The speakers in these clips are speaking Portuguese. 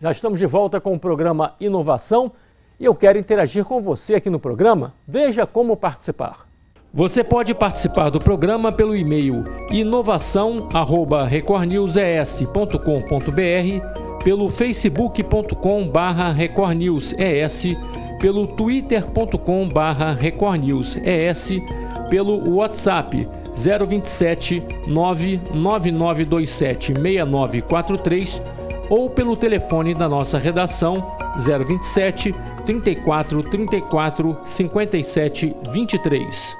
Já estamos de volta com o programa Inovação e eu quero interagir com você aqui no programa. Veja como participar. Você pode participar do programa pelo e-mail inovação@recordnewses.com.br, pelo facebook.com/recordnewses, pelo twitter.com/recordnewses, pelo WhatsApp 027 99927 6943 ou pelo telefone da nossa redação 027 34 34 57 23.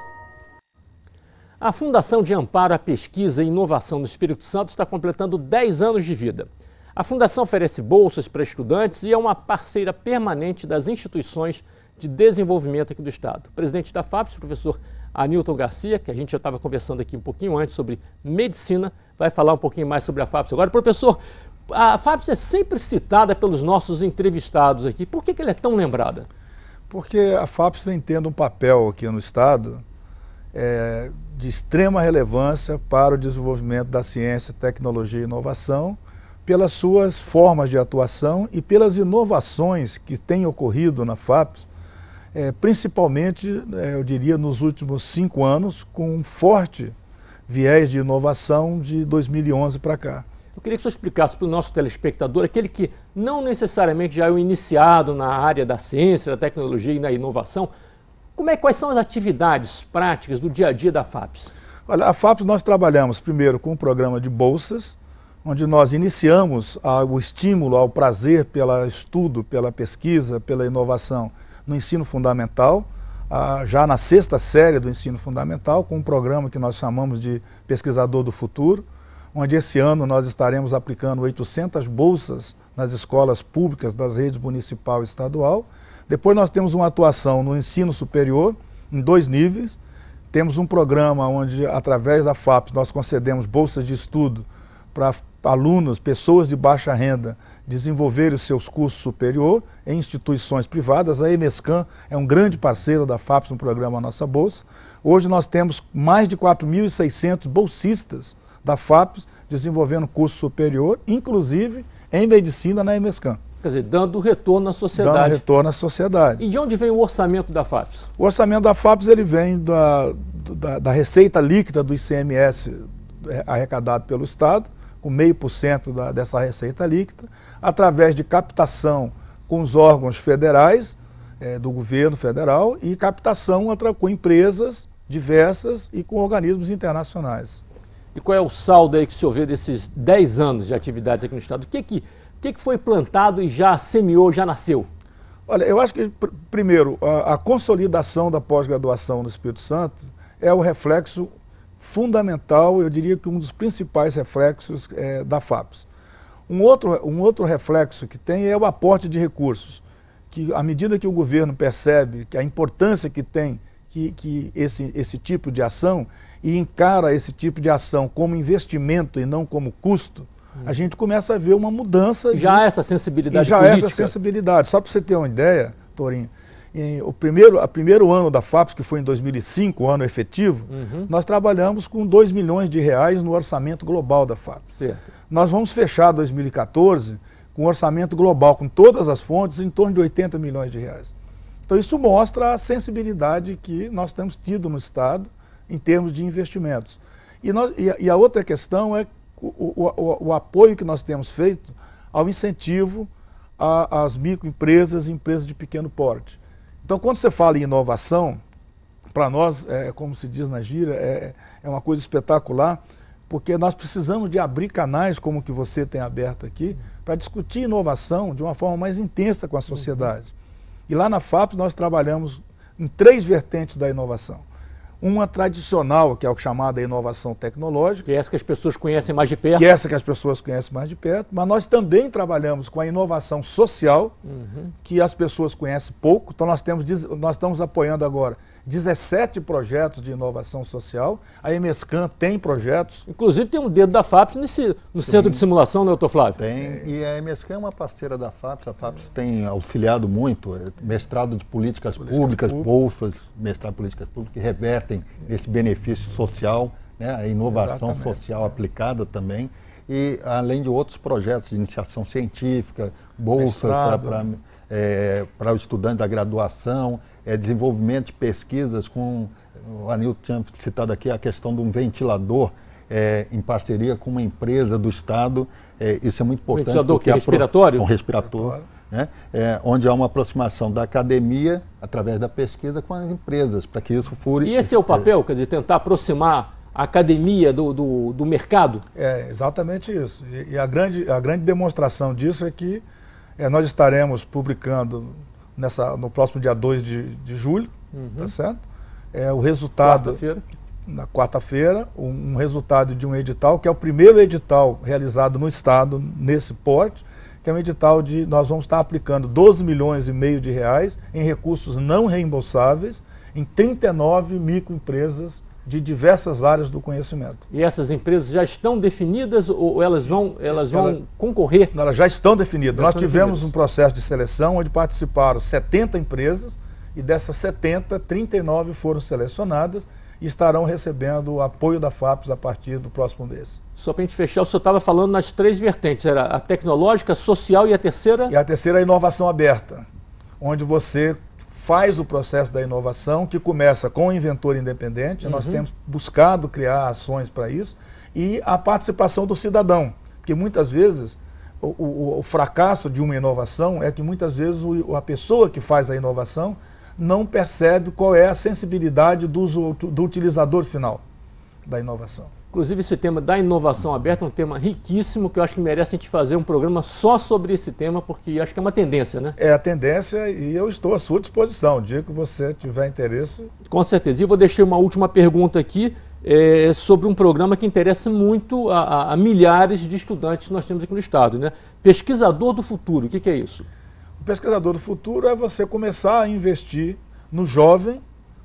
A Fundação de Amparo à Pesquisa e Inovação do Espírito Santo está completando 10 anos de vida. A fundação oferece bolsas para estudantes e é uma parceira permanente das instituições de desenvolvimento aqui do Estado. O presidente da FAPES, o professor Anilton Garcia, que a gente já estava conversando aqui um pouquinho antes sobre medicina, vai falar um pouquinho mais sobre a FAPES agora. Professor, a Fábio é sempre citada pelos nossos entrevistados aqui. Por que, que ela é tão lembrada? Porque a FAPES vem tendo um papel aqui no Estado é, de extrema relevância para o desenvolvimento da ciência, tecnologia e inovação, pelas suas formas de atuação e pelas inovações que têm ocorrido na FAPES, é, principalmente, é, eu diria, nos últimos cinco anos, com um forte viés de inovação de 2011 para cá. Eu queria que o senhor explicasse para o nosso telespectador, aquele que não necessariamente já é o iniciado na área da ciência, da tecnologia e da inovação, como é, quais são as atividades práticas do dia a dia da FAPES? Olha, a FAPES nós trabalhamos primeiro com um programa de bolsas, onde nós iniciamos o estímulo ao prazer pelo estudo, pela pesquisa, pela inovação no ensino fundamental, já na sexta série do ensino fundamental, com um programa que nós chamamos de Pesquisador do Futuro, onde esse ano nós estaremos aplicando 800 bolsas nas escolas públicas das redes municipal e estadual. Depois nós temos uma atuação no ensino superior, em dois níveis. Temos um programa onde, através da FAP, nós concedemos bolsas de estudo para alunos, pessoas de baixa renda, desenvolverem seus cursos superior em instituições privadas. A Emescan é um grande parceiro da FAPES no programa Nossa Bolsa. Hoje nós temos mais de 4.600 bolsistas da FAPES, desenvolvendo curso superior, inclusive em medicina na Emescan. Quer dizer, dando retorno à sociedade. Dando retorno à sociedade. E de onde vem o orçamento da FAPES? O orçamento da FAPES ele vem da, da, da receita líquida do ICMS é, arrecadado pelo Estado, com meio por cento dessa receita líquida, através de captação com os órgãos federais, é, do governo federal, e captação com empresas diversas e com organismos internacionais. E qual é o saldo aí que senhor vê desses 10 anos de atividades aqui no Estado? O que, que, o que, que foi plantado e já semeou, já nasceu? Olha, eu acho que, pr primeiro, a, a consolidação da pós-graduação no Espírito Santo é o reflexo fundamental, eu diria que um dos principais reflexos é, da FAPES. Um outro, um outro reflexo que tem é o aporte de recursos, que à medida que o governo percebe que a importância que tem que, que esse, esse tipo de ação, e encara esse tipo de ação como investimento e não como custo, a gente começa a ver uma mudança. Já de, essa sensibilidade já política. Já essa sensibilidade. Só para você ter uma ideia, Torinho, em, o primeiro, a primeiro ano da FAPES, que foi em 2005, o ano efetivo, uhum. nós trabalhamos com 2 milhões de reais no orçamento global da FAPES. Certo. Nós vamos fechar 2014 com um orçamento global, com todas as fontes, em torno de 80 milhões de reais. Então isso mostra a sensibilidade que nós temos tido no Estado em termos de investimentos. E, nós, e, a, e a outra questão é o, o, o, o, apoio que nós temos feito ao incentivo às microempresas e empresas de pequeno porte. Então, quando você fala em inovação, para nós, é, como se diz na gira, é, é uma coisa espetacular, porque nós precisamos de abrir canais como o que você tem aberto aqui, para discutir inovação de uma forma mais intensa com a uhum. sociedade. E lá na FAPES nós trabalhamos em três vertentes da inovação uma tradicional, que é o chamada inovação tecnológica. Que é essa que as pessoas conhecem mais de perto. Que é essa que as pessoas conhecem mais de perto. Mas nós também trabalhamos com a inovação social, uhum. que as pessoas conhecem pouco. Então nós, temos, nós estamos apoiando agora 17 projetos de inovação social. A Emescan tem projetos. Inclusive tem um dedo da FAPES nesse, no Sim. centro de simulação, né, doutor Flávio? Tem, e a Emescan é uma parceira da FAPES. A FAPES tem auxiliado muito, eh, mestrado de políticas, políticas públicas, públicas, bolsas, mestrado de políticas públicas, que revertem esse benefício social, né, a inovação Exatamente. social aplicada também. E além de outros projetos de iniciação científica, bolsas para é, para eh, o estudante da graduação é, desenvolvimento de pesquisas com, o Anil tinha citado aqui a questão de um ventilador é, em parceria com uma empresa do Estado, é, isso é muito importante. Ventilador que é respiratório? Um respirator, né? É, onde há uma aproximação da academia, através da pesquisa, com as empresas, para que isso fure... E esse é o papel, quer dizer, tentar aproximar a academia do, do, do mercado? É, exatamente isso. E, e, a, grande, a grande demonstração disso é que é, nós estaremos publicando nessa, no próximo dia 2 de, de julho, uhum. tá certo? É, o resultado. Quarta na quarta-feira, um, um resultado de um edital, que é o primeiro edital realizado no Estado nesse porte, que é um edital de nós vamos estar aplicando 12 milhões e meio de reais em recursos não reembolsáveis em 39 microempresas de diversas áreas do conhecimento. E essas empresas já estão definidas ou elas vão, elas vão Ela, concorrer? Elas já estão definidas. Já Nós estão tivemos definidas. um processo de seleção onde participaram 70 empresas e dessas 70, 39 foram selecionadas e estarão recebendo o apoio da FAPES a partir do próximo mês. Só para a gente fechar, o senhor estava falando nas três vertentes, era a tecnológica, a social e a terceira? E a terceira é a inovação aberta, onde você faz o processo da inovação, que começa com o inventor independente, uhum. nós temos buscado criar ações para isso, e a participação do cidadão, porque muitas vezes o, o, o fracasso de uma inovação é que muitas vezes o, a pessoa que faz a inovação não percebe qual é a sensibilidade do, do utilizador final da inovação. Inclusive, esse tema da inovação aberta é um tema riquíssimo que eu acho que merece a gente fazer um programa só sobre esse tema, porque acho que é uma tendência, né? É a tendência e eu estou à sua disposição. dia que você tiver interesse. Com certeza. E eu vou deixar uma última pergunta aqui é, sobre um programa que interessa muito a, a, a, milhares de estudantes que nós temos aqui no Estado, né? Pesquisador do Futuro, o que, que é isso? O pesquisador do futuro é você começar a investir no jovem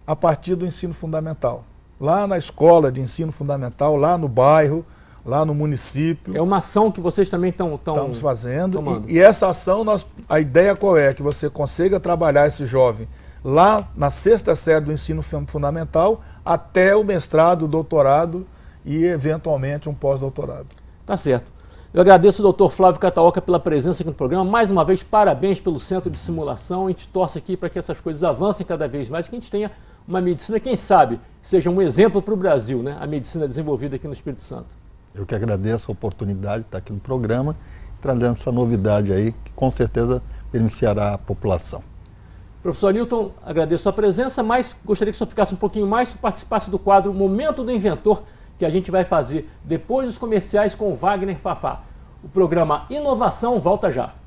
a partir do ensino fundamental lá na escola de ensino fundamental, lá no bairro, lá no município. É uma ação que vocês também estão estamos fazendo. E, e, essa ação, nós, a ideia qual é? Que você consiga trabalhar esse jovem lá na sexta série do ensino fundamental até o mestrado, doutorado e eventualmente um pós-doutorado. Tá certo. Eu agradeço ao doutor Flávio Cataoca pela presença aqui no programa. Mais uma vez, parabéns pelo Centro de Simulação. A gente torce aqui para que essas coisas avancem cada vez mais, e que a gente tenha uma medicina, quem sabe, seja um exemplo para o Brasil, né? a medicina desenvolvida aqui no Espírito Santo. Eu que agradeço a oportunidade de estar aqui no programa, trazendo essa novidade aí, que com certeza beneficiará a população. Professor Newton, agradeço a sua presença, mas gostaria que o senhor ficasse um pouquinho mais e participasse do quadro Momento do Inventor, que a gente vai fazer depois dos comerciais com o Wagner Fafá. O programa Inovação volta já.